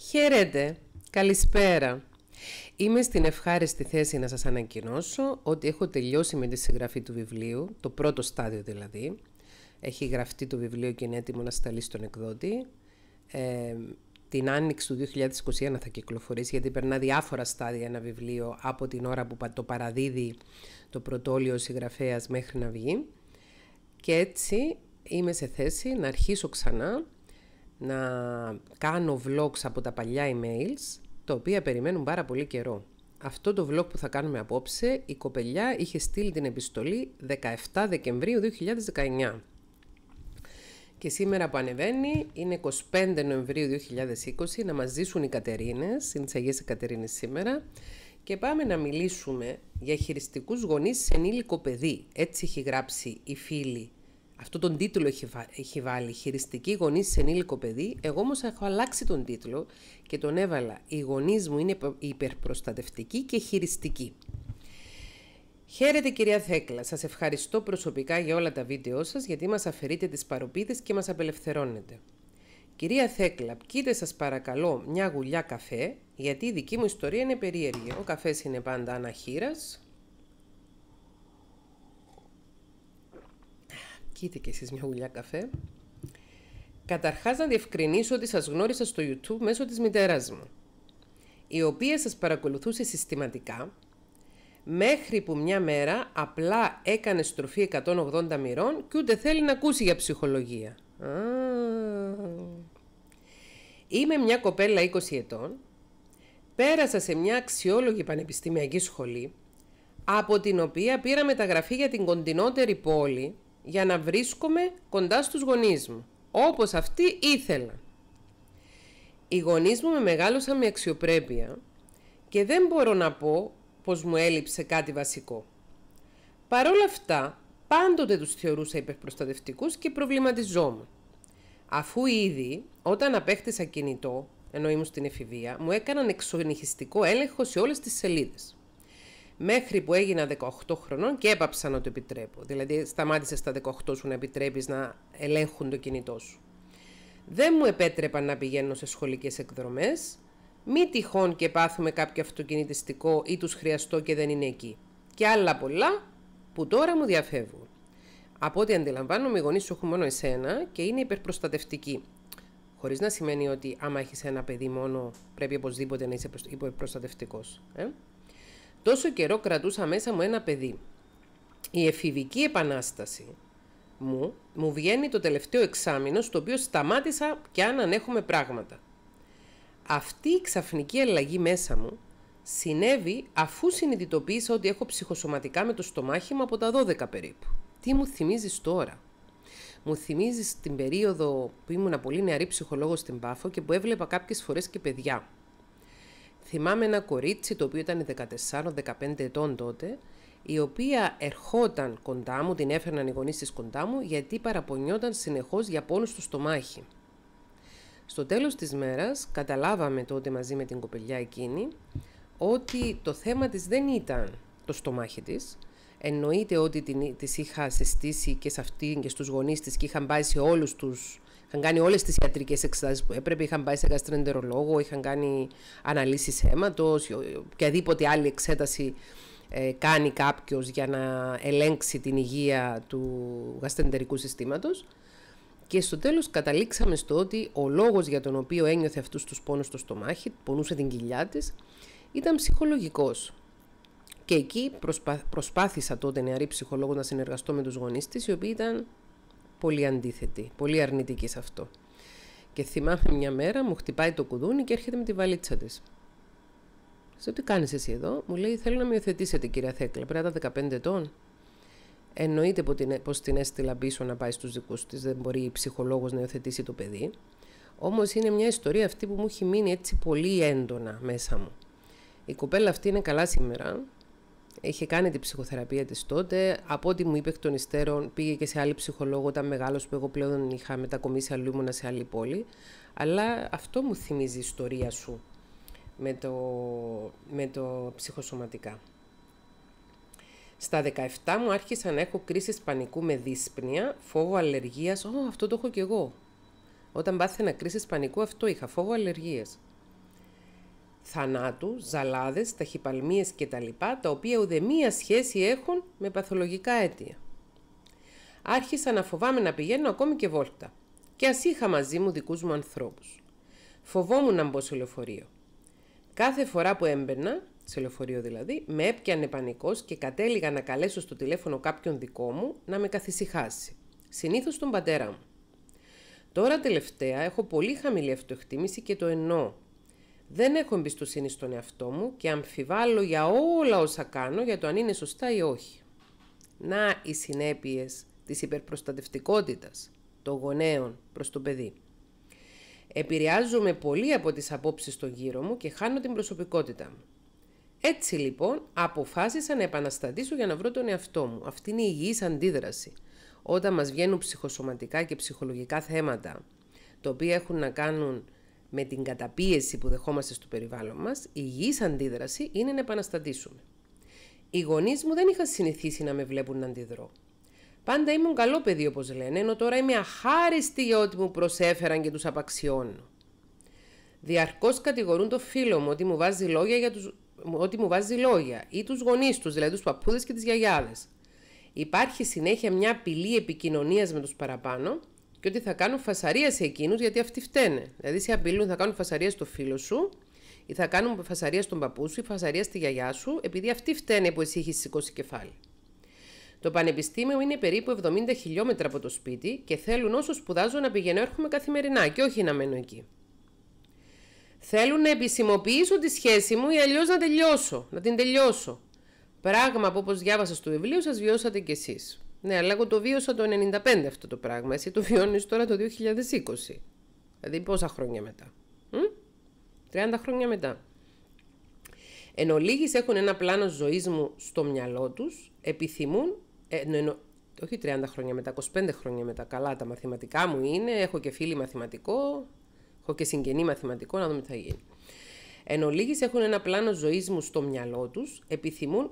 Χαίρετε, καλησπέρα. Είμαι στην ευχάριστη θέση να σας ανακοινώσω ότι έχω τελειώσει με τη συγγραφή του βιβλίου, το πρώτο στάδιο δηλαδή. Έχει γραφτεί το βιβλίο και είναι έτοιμο να σταλεί στον εκδότη. Ε, την άνοιξη του 2021 θα κυκλοφορήσει, γιατί περνά διάφορα στάδια ένα βιβλίο από την ώρα που το παραδίδει το πρωτόλιο συγγραφέας μέχρι να βγει. Και έτσι είμαι σε θέση να αρχίσω ξανά να κάνω vlogs από τα παλιά emails, τα οποία περιμένουν πάρα πολύ καιρό. Αυτό το vlog που θα κάνουμε απόψε, η κοπελιά είχε στείλει την επιστολή 17 Δεκεμβρίου 2019. Και σήμερα που ανεβαίνει είναι 25 Νοεμβρίου 2020 να μας ζήσουν οι Κατερίνες, είναι τις Αγίες Κατερίνες σήμερα και πάμε να μιλήσουμε για χειριστικούς γονείς σε ενήλικο παιδί. Έτσι έχει γράψει η φίλη αυτό τον τίτλο έχει, έχει βάλει χειριστική γονής σε ενήλικο παιδί. Εγώ όμως έχω αλλάξει τον τίτλο και τον έβαλα. Οι γονείς μου είναι υπερπροστατευτικοί και χειριστικοί. Χαίρετε κυρία Θέκλα, σας ευχαριστώ προσωπικά για όλα τα βίντεό σας γιατί μας αφαιρείτε τις παροπίδες και μας απελευθερώνετε. Κυρία Θέκλα, πείτε σας παρακαλώ μια γουλιά καφέ γιατί η δική μου ιστορία είναι περίεργη. Ο καφές είναι πάντα αναχείρας, Κοίτα μια γουλιά καφέ. Καταρχάς να διευκρινίσω ότι σας γνώρισα στο YouTube μέσω της μητέρας μου, η οποία σας παρακολουθούσε συστηματικά, μέχρι που μια μέρα απλά έκανε στροφή 180 μοιρών και ούτε θέλει να ακούσει για ψυχολογία. είμαι μια κοπέλα 20 ετών, πέρασα σε μια αξιόλογη πανεπιστημιακή σχολή, από την οποία πήρα μεταγραφή για την κοντινότερη πόλη, για να βρίσκομαι κοντά στους γονείς μου, όπως αυτή ήθελα. Οι γονείς μου με μεγάλωσαν με αξιοπρέπεια και δεν μπορώ να πω πως μου έλειψε κάτι βασικό. Παρόλα αυτά, πάντοτε τους θεωρούσα υπερπροστατευτικούς και προβληματιζόμουν. Αφού ήδη, όταν απέκτησα κινητό, ενώ ήμουν στην εφηβεία, μου έκαναν εξονυχιστικό έλεγχο σε όλες τις σελίδες μέχρι που έγινα 18 χρονών και έπαψα να το επιτρέπω. Δηλαδή σταμάτησες στα 18 σου να επιτρέπεις να ελέγχουν το κινητό σου. Δεν μου επέτρεπαν να πηγαίνω σε σχολικές εκδρομές, μη τυχόν και πάθουμε κάποιο αυτοκινητιστικό ή τους χρειαστώ και δεν είναι εκεί. Και άλλα πολλά που τώρα μου διαφεύγουν. Από ό,τι αντιλαμβάνομαι, οι γονείς σου έχουν μόνο εσένα και είναι υπερπροστατευτικοί. Χωρίς να σημαίνει ότι άμα έχεις ένα παιδί μόνο, πρέπει οπωσδήποτε να είσαι υπερπροστατευτικός. Ε? Τόσο καιρό κρατούσα μέσα μου ένα παιδί. Η εφηβική επανάσταση μου, μου βγαίνει το τελευταίο εξάμεινο στο οποίο σταμάτησα και αν ανέχομαι πράγματα. Αυτή η ξαφνική αλλαγή μέσα μου συνέβη αφού συνειδητοποίησα ότι έχω ψυχοσωματικά με το στομάχι μου από τα 12 περίπου. Τι μου θυμίζεις τώρα. Μου θυμίζεις την περίοδο που ήμουν πολύ νεαρή ψυχολόγος στην Πάφο και που έβλεπα κάποιες φορές και παιδιά. Θυμάμαι ένα κορίτσι το οποίο ήταν 14-15 ετών τότε, η οποία ερχόταν κοντά μου, την έφερναν οι γονείς της κοντά μου, γιατί παραπονιόταν συνεχώς για πόνους στο στομάχι. Στο τέλος της μέρας καταλάβαμε τότε μαζί με την κοπελιά εκείνη ότι το θέμα της δεν ήταν το στομάχι της, εννοείται ότι την, είχα συστήσει και σε αυτήν και στους γονείς της και είχαν πάει σε όλους τους Είχαν κάνει όλες τις ιατρικές εξετάσεις που έπρεπε, είχαν πάει σε γαστρεντερολόγο, είχαν κάνει αναλύσεις αίματο, οποιαδήποτε άλλη εξέταση ε, κάνει κάποιος για να ελέγξει την υγεία του γαστρεντερικού συστήματος. Και στο τέλος καταλήξαμε στο ότι ο λόγος για τον οποίο ένιωθε αυτούς τους πόνους στο στομάχι, πονούσε την κοιλιά της, ήταν ψυχολογικός. Και εκεί προσπα... προσπάθησα τότε νεαρή ψυχολόγος να συνεργαστώ με τους γονείς της, οι οποίοι ήταν πολύ αντίθετη, πολύ αρνητική σε αυτό. Και θυμάμαι μια μέρα μου χτυπάει το κουδούνι και έρχεται με τη βαλίτσα της. Σε τι κάνεις εσύ εδώ, μου λέει: Θέλω να με κυρία Θέκλα. Πρέπει να 15 ετών. Εννοείται πως την έστειλα πίσω να πάει στους δικούς της. Δεν μπορεί η ψυχολόγος να υιοθετήσει το παιδί. Όμως είναι μια ιστορία αυτή που μου έχει μείνει έτσι πολύ έντονα μέσα μου. Η κοπέλα αυτή είναι καλά σήμερα. Είχε κάνει την ψυχοθεραπεία της τότε. Από ό,τι μου είπε εκ των υστέρων, πήγε και σε άλλη ψυχολόγο όταν μεγάλος που εγώ πλέον είχα μετακομίσει αλλού, ήμουνα σε άλλη πόλη. Αλλά αυτό μου θυμίζει η ιστορία σου με το, με το ψυχοσωματικά. Στα 17 μου άρχισα να έχω κρίσεις πανικού με δύσπνοια, φόβο αλλεργίας. Ω, αυτό το έχω κι εγώ. Όταν πάθαινα κρίση πανικού, αυτό είχα, φόβο αλλεργίας θανάτου, ζαλάδες, ταχυπαλμίες κτλ. τα οποία ουδέμια σχέση έχουν με παθολογικά αίτια. Άρχισα να φοβάμαι να πηγαίνω ακόμη και βόλτα. Και ας είχα μαζί μου δικούς μου ανθρώπους. Φοβόμουν να μπω σε λεωφορείο. Κάθε φορά που έμπαινα, σε λεωφορείο δηλαδή, με έπιανε πανικός και κατέληγα να καλέσω στο τηλέφωνο κάποιον δικό μου να με καθησυχάσει. Συνήθως τον πατέρα μου. Τώρα τελευταία έχω πολύ χαμηλή αυτοεκτίμηση και το εννοώ. Δεν έχω εμπιστοσύνη στον εαυτό μου και αμφιβάλλω για όλα όσα κάνω για το αν είναι σωστά ή όχι. Να οι συνέπειες της υπερπροστατευτικότητας των γονέων προς το παιδί. Επηρεάζομαι πολύ από τις απόψεις των γύρω μου και χάνω την προσωπικότητά μου. Έτσι λοιπόν αποφάσισα να επαναστατήσω για να βρω τον εαυτό μου. Αυτή είναι η υγιής αντίδραση. Όταν μας βγαίνουν ψυχοσωματικά και ψυχολογικά θέματα, τα οποία έχουν να κάνουν με την καταπίεση που δεχόμαστε στο περιβάλλον μας, η υγιής αντίδραση είναι να επαναστατήσουμε. Οι γονείς μου δεν είχαν συνηθίσει να με βλέπουν να αντιδρώ. Πάντα ήμουν καλό παιδί όπως λένε, ενώ τώρα είμαι αχάριστη για ό,τι μου προσέφεραν και τους απαξιώνω. Διαρκώς κατηγορούν το φίλο μου ότι μου βάζει λόγια, για τους... ότι μου βάζει λόγια ή τους γονείς τους, δηλαδή τους παππούδες και τις γιαγιάδες. Υπάρχει συνέχεια μια απειλή επικοινωνίας με τους παραπάνω και ότι θα κάνουν φασαρία σε εκείνους γιατί αυτοί φταίνε. Δηλαδή σε απειλούν, θα κάνουν φασαρία στο φίλο σου ή θα κάνουν φασαρία στον παππού σου ή φασαρία στη γιαγιά σου, επειδή αυτοί φταίνε που εσύ έχεις σηκώσει κεφάλι. Το πανεπιστήμιο είναι περίπου 70 χιλιόμετρα από το σπίτι και θέλουν όσο σπουδάζω να πηγαίνω έρχομαι καθημερινά και όχι να μένω εκεί. Θέλουν να επισημοποιήσω τη σχέση μου ή αλλιώς να τελειώσω, να την τελειώσω. Πράγμα που όπως διάβασα στο βιβλίο σας βιώσατε κι εσείς. Ναι, αλλά εγώ το βίωσα το 95 αυτό το πράγμα. Εσύ το βιώνεις τώρα το 2020. Δηλαδή πόσα χρόνια μετά. Μ? 30 χρόνια μετά. Εν ολίγης έχουν ένα πλάνο ζωής μου στο μυαλό τους, επιθυμούν, ε, όχι 30 χρόνια μετά, 25 χρόνια μετά, καλά τα μαθηματικά μου είναι, έχω και φίλη μαθηματικό, έχω και συγγενή μαθηματικό, να δούμε τι θα γίνει. Εν ολίγης έχουν ένα πλάνο ζωής μου στο μυαλό τους, επιθυμούν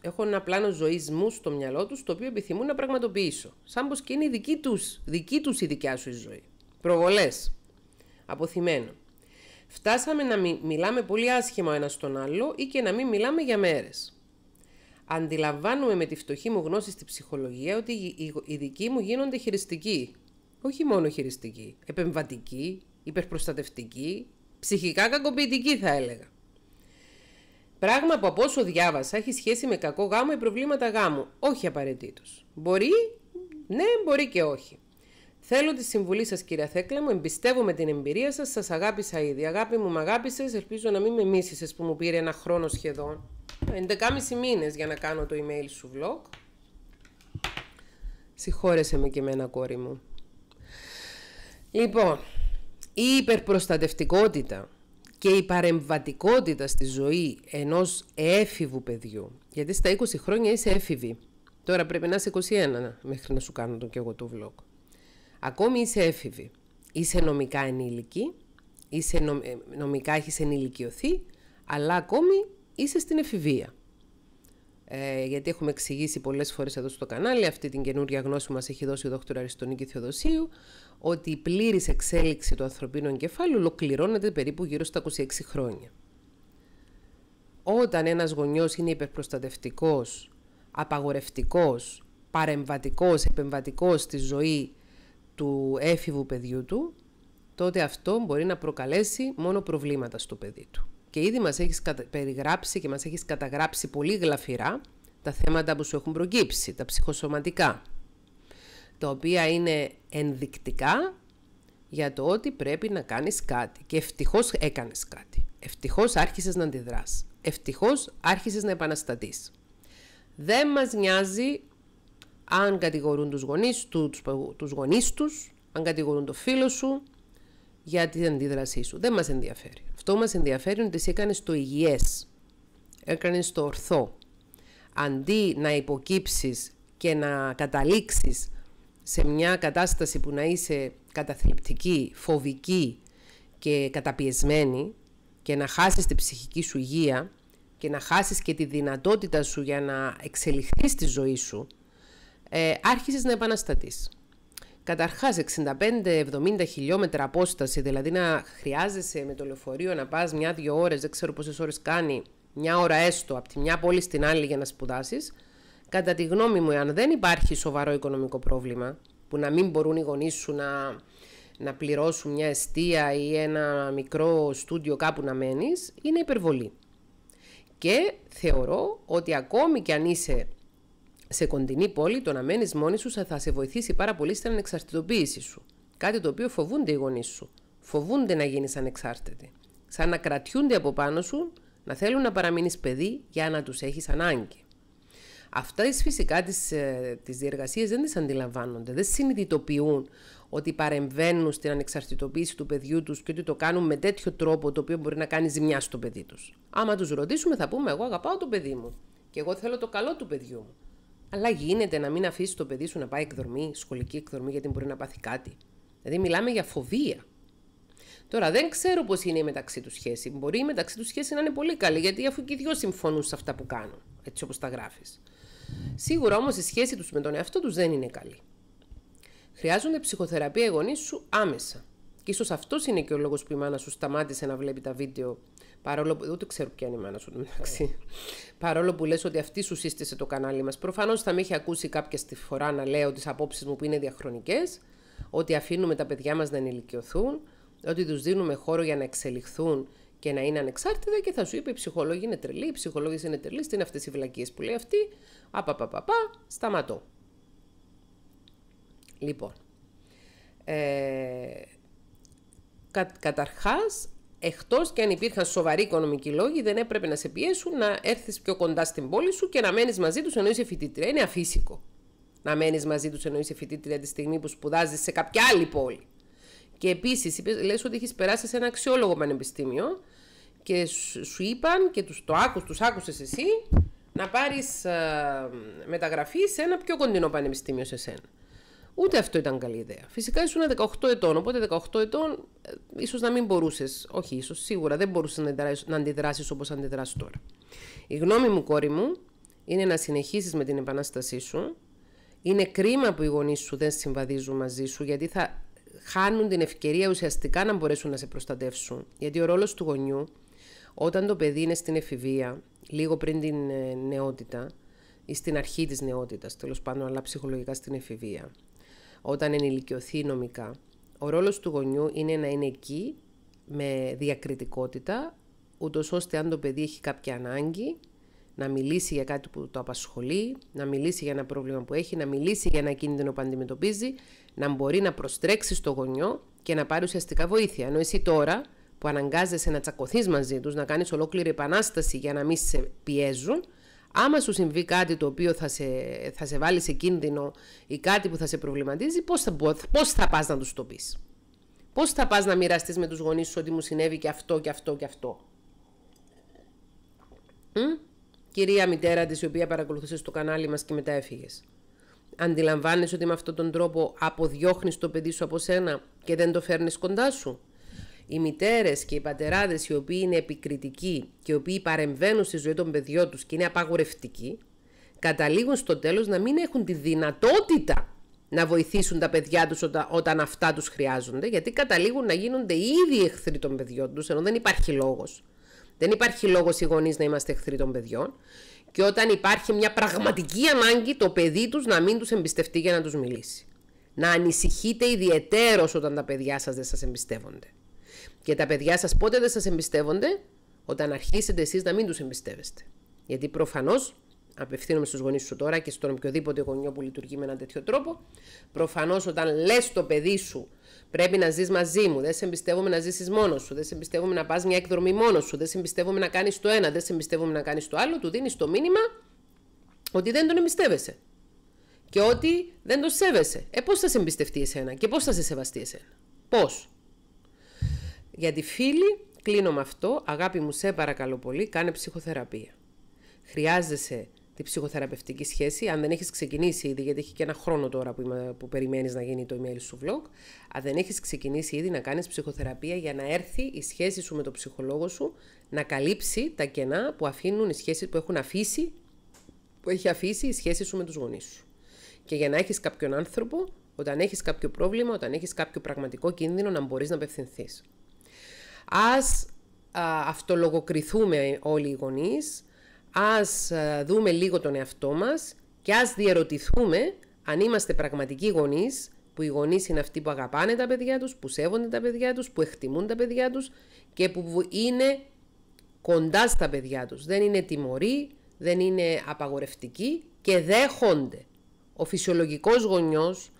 έχω ένα πλάνο ζωής μου στο μυαλό τους, το οποίο επιθυμούν να πραγματοποιήσω. Σαν πως και είναι η δική τους δική τους η δικιά σου η ζωή. Προβολές. Αποθυμένο. Φτάσαμε να μι, μιλάμε πολύ άσχημα ο ένας στον άλλο ή και να μην μιλάμε για μέρες. Αντιλαμβάνομαι με τη φτωχή μου γνώση στη ψυχολογία ότι οι δικοί μου γίνονται χειριστικοί. Όχι μόνο χειριστικοί. Επεμβατικοί, υπερπροστατευτικοί, ψυχικά κακοποιητικοί θα έλεγα. Πράγμα που από όσο διάβασα έχει σχέση με κακό γάμο ή προβλήματα γάμου. Όχι απαραίτητος. Μπορεί, ναι, μπορεί και όχι. Θέλω τη συμβουλή σας, κυρία Θέκλα μου. Εμπιστεύομαι την εμπειρία σας. Σας αγάπησα ήδη. Αγάπη μου, με αγάπησες. Ελπίζω να μην με μίσησες που μου πήρε ένα χρόνο σχεδόν. 11,5 μήνες για να κάνω το email σου vlog. Συγχώρεσαι με και εμένα, κόρη μου. Λοιπόν, η υπερπροστατευτικότητα και η παρεμβατικότητα στη ζωή ενός έφηβου παιδιού. Γιατί στα 20 χρόνια είσαι έφηβη. Τώρα πρέπει να είσαι 21 μέχρι να σου κάνω τον και εγώ το vlog. Ακόμη είσαι έφηβη. Είσαι νομικά ενήλικη, είσαι ε, νομικά έχεις ενηλικιωθεί, αλλά ακόμη είσαι στην εφηβεία. Ε, γιατί έχουμε εξηγήσει πολλές φορές εδώ στο κανάλι αυτή την καινούργια γνώση μα μας έχει δώσει ο δόκτωρ Αριστονίκη Θεοδοσίου ότι η πλήρης εξέλιξη του ανθρωπίνου εγκεφάλου ολοκληρώνεται περίπου γύρω στα 26 χρόνια. Όταν ένας γονιός είναι υπερπροστατευτικός, απαγορευτικός, παρεμβατικός, επεμβατικός στη ζωή του έφηβου παιδιού του, τότε αυτό μπορεί να προκαλέσει μόνο προβλήματα στο παιδί του και ήδη μας έχεις περιγράψει και μας έχεις καταγράψει πολύ γλαφυρά τα θέματα που σου έχουν προκύψει, τα ψυχοσωματικά, τα οποία είναι ενδεικτικά για το ότι πρέπει να κάνεις κάτι και ευτυχώς έκανες κάτι. Ευτυχώς άρχισες να αντιδράς. Ευτυχώς άρχισες να επαναστατείς. Δεν μας νοιάζει αν κατηγορούν τους γονείς, του, τους, τους γονείς τους, αν κατηγορούν το φίλο σου, για την αντίδρασή σου. Δεν μας ενδιαφέρει. Αυτό μας ενδιαφέρει ότι εσύ έκανες το υγιές, έκανες το ορθό. Αντί να υποκύψεις και να καταλήξεις σε μια κατάσταση που να είσαι καταθλιπτική, φοβική και καταπιεσμένη και να χάσεις την ψυχική σου υγεία και να χάσεις και τη δυνατότητα σου για να εξελιχθείς τη ζωή σου, ε, άρχισες να επαναστατείς καταρχα 65 65-70 χιλιόμετρα απόσταση, δηλαδή να χρειάζεσαι με το λεωφορείο να πά μια δυο ώρες δεν ξερω πόσες ωρες κανει μια από τη μια πόλη στην άλλη για να σπουδάσεις. κατά τη γνώμη μου, αν δεν υπάρχει σοβαρό οικονομικό πρόβλημα, που να μην μπορούν οι γονείς σου να, να πληρώσουν μια εστία ή ένα μικρό στούντιο κάπου να μένεις, είναι υπερβολή. Και θεωρώ ότι ακόμη κι αν είσαι σε κοντινή πόλη το να μένεις μόνη σου θα σε βοηθήσει πάρα πολύ στην ανεξαρτητοποίηση σου. Κάτι το οποίο φοβούνται οι γονείς σου. Φοβούνται να γίνεις ανεξάρτητη. Σαν να κρατιούνται από πάνω σου να θέλουν να παραμείνεις παιδί για να τους έχεις ανάγκη. Αυτά φυσικά τις, ε, δεν τις αντιλαμβάνονται, δεν συνειδητοποιούν ότι παρεμβαίνουν στην ανεξαρτητοποίηση του παιδιού τους και ότι το κάνουν με τέτοιο τρόπο το οποίο μπορεί να κάνει ζημιά στο παιδί τους. Άμα τους ρωτήσουμε θα πούμε εγώ αγαπάω το παιδί μου και εγώ θέλω το καλό του παιδιού μου. Αλλά γίνεται να μην αφήσει το παιδί σου να πάει εκδρομή, σχολική εκδρομή, γιατί μπορεί να πάθει κάτι. Δηλαδή, μιλάμε για φοβία. Τώρα, δεν ξέρω πώς είναι η μεταξύ τους σχέση. Μπορεί η μεταξύ τους σχέση να είναι πολύ καλή, γιατί αφού και οι δυο συμφωνούν σε αυτά που κάνουν, έτσι όπως τα γράφεις. Σίγουρα όμως η σχέση τους με τον εαυτό τους δεν είναι καλή. Χρειάζονται ψυχοθεραπεία οι γονείς σου άμεσα. Και ίσως αυτός είναι και ο λόγος που η μάνα σου σταμάτησε να βλέπει τα βίντεο. Παρόλο που. Ούτε ξέρω ποια είναι η μάνα σου, μεταξύ. Παρόλο που λες ότι αυτή σου σύστησε το κανάλι μας. Προφανώς θα με έχει ακούσει κάποια στη φορά να λέω τις απόψεις μου που είναι διαχρονικές, ότι αφήνουμε τα παιδιά μας να ενηλικιωθούν, ότι τους δίνουμε χώρο για να εξελιχθούν και να είναι ανεξάρτητα και θα σου είπε: Οι ψυχολόγοι είναι τρελοί, οι ψυχολόγοι είναι τρελοί, τι είναι αυτές οι βλακίες που λέει αυτή. Απαπαπαπα, σταματώ. Λοιπόν. Ε, Κα, καταρχάς, εκτός και αν υπήρχαν σοβαροί οικονομικοί λόγοι, δεν έπρεπε να σε πιέσουν να έρθεις πιο κοντά στην πόλη σου και να μένεις μαζί τους ενώ είσαι φοιτήτρια. Είναι αφύσικο να μένεις μαζί τους ενώ είσαι φοιτήτρια τη στιγμή που σπουδάζεις σε κάποια άλλη πόλη. Και επίσης, λες ότι έχεις περάσει σε ένα αξιόλογο πανεπιστήμιο και σου είπαν και τους, το τους άκουσες εσύ να πάρεις ε, μεταγραφή σε ένα πιο κοντινό πανεπιστήμιο σε σένα. Ούτε αυτό ήταν καλή ιδέα. Φυσικά ήσουν 18 ετών, οπότε 18 ετών ε, ίσως να μην μπορούσες, όχι ίσως, σίγουρα δεν μπορούσες να αντιδράσει όπω αντιδράσεις όπως αντιδράσεις τώρα. Η γνώμη μου, κόρη μου, είναι να συνεχίσεις με την επανάστασή σου. Είναι κρίμα που οι γονείς σου δεν συμβαδίζουν μαζί σου, γιατί θα χάνουν την ευκαιρία ουσιαστικά να μπορέσουν να σε προστατεύσουν. Γιατί ο ρόλος του γονιού, όταν το παιδί είναι στην εφηβεία, λίγο πριν την ε, νεότητα, ή στην αρχή της νεότητας, τέλος πάντων, αλλά ψυχολογικά στην εφηβεία, όταν ενηλικιωθεί νομικά. Ο ρόλος του γονιού είναι να είναι εκεί με διακριτικότητα, ούτως ώστε αν το παιδί έχει κάποια ανάγκη, να μιλήσει για κάτι που το απασχολεί, να μιλήσει για ένα πρόβλημα που έχει, να μιλήσει για ένα κίνδυνο που αντιμετωπίζει, να μπορεί να προστρέξει στο γονιό και να πάρει ουσιαστικά βοήθεια. Ενώ εσύ τώρα που αναγκάζεσαι να τσακωθείς μαζί τους, να κάνεις ολόκληρη επανάσταση για να μην σε πιέζουν, Άμα σου συμβεί κάτι το οποίο θα σε, θα σε βάλει σε κίνδυνο ή κάτι που θα σε προβληματίζει, πώς θα, πώς θα πας να τους το πεις. Πώς θα πας να μοιραστείς με τους γονείς σου ότι μου συνέβη και αυτό και αυτό και αυτό. Μ? Κυρία μητέρα της η οποία παρακολουθούσες το κανάλι μας και μετά έφυγες. Αντιλαμβάνεσαι ότι με αυτόν τον τρόπο αποδιώχνεις το παιδί σου από σένα και δεν το φέρνεις κοντά σου οι μητέρες και οι πατεράδες οι οποίοι είναι επικριτικοί και οι οποίοι παρεμβαίνουν στη ζωή των παιδιών τους και είναι απαγορευτικοί, καταλήγουν στο τέλος να μην έχουν τη δυνατότητα να βοηθήσουν τα παιδιά τους όταν, αυτά τους χρειάζονται, γιατί καταλήγουν να γίνονται ήδη εχθροί των παιδιών τους, ενώ δεν υπάρχει λόγος. Δεν υπάρχει λόγος οι γονείς να είμαστε εχθροί των παιδιών. Και όταν υπάρχει μια πραγματική ανάγκη, το παιδί τους να μην τους εμπιστευτεί για να τους μιλήσει. Να ανησυχείτε ιδιαιτέρως όταν τα παιδιά σας δεν σας εμπιστεύονται. Και τα παιδιά σας πότε δεν σας εμπιστεύονται, όταν αρχίσετε εσείς να μην τους εμπιστεύεστε. Γιατί προφανώς, απευθύνομαι στους γονείς σου τώρα και στον οποιοδήποτε γονιό που λειτουργεί με έναν τέτοιο τρόπο, Προφανώς όταν λες το παιδί σου πρέπει να ζεις μαζί μου, δεν σε εμπιστεύομαι να ζήσεις μόνος σου, δεν σε εμπιστεύομαι να πας μια εκδρομή μόνος σου, δεν σε εμπιστεύομαι να κάνεις το ένα, δεν σε εμπιστεύομαι να κάνεις το άλλο, του δίνεις το μήνυμα ότι δεν τον εμπιστεύεσαι. Και ότι δεν τον σέβεσαι. Ε, πώς θα σε εμπιστευτεί εσένα και πώς θα σε σεβαστεί εσένα. Πώς. Γιατί φίλη, κλείνω με αυτό, αγάπη μου σε παρακαλώ πολύ, κάνε ψυχοθεραπεία. Χρειάζεσαι τη ψυχοθεραπευτική σχέση, αν δεν έχεις ξεκινήσει ήδη, γιατί έχει και ένα χρόνο τώρα που, είμαι, που περιμένεις να γίνει το email σου vlog, αν δεν έχεις ξεκινήσει ήδη να κάνεις ψυχοθεραπεία για να έρθει η σχέση σου με τον ψυχολόγο σου να καλύψει τα κενά που αφήνουν οι σχέσεις που έχουν αφήσει, που έχει αφήσει η σχέση σου με τους γονείς σου. Και για να έχεις κάποιον άνθρωπο, όταν έχεις κάποιο πρόβλημα, όταν έχεις κάποιο πραγματικό κίνδυνο να μπορείς να απευθυνθείς. Ας α, αυτολογοκριθούμε όλοι οι γονείς, ας α, δούμε λίγο τον εαυτό μας και ας διαρωτηθούμε αν είμαστε πραγματικοί γονείς, που οι γονείς είναι αυτοί που αγαπάνε τα παιδιά τους, που σέβονται τα παιδιά τους, που εκτιμούν τα παιδιά τους και που είναι κοντά στα παιδιά τους. Δεν είναι τιμωροί, δεν είναι απαγορευτικοί και δέχονται. Ο φυσιολογικός γονιός,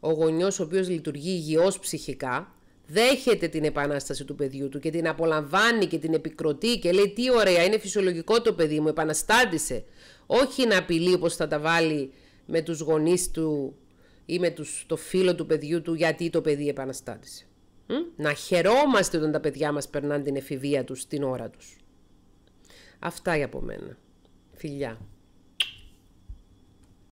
ο γονιός ο οποίος λειτουργεί υγιώς ψυχικά, δέχεται την επανάσταση του παιδιού του και την απολαμβάνει και την επικροτεί και λέει τι ωραία είναι φυσιολογικό το παιδί μου, επαναστάτησε. Όχι να απειλεί όπως θα τα βάλει με τους γονείς του ή με τους, το φίλο του παιδιού του γιατί το παιδί επαναστάτησε. Να χαιρόμαστε όταν τα παιδιά μας περνάνε την εφηβεία τους, την ώρα τους. Αυτά για από μένα. Φιλιά.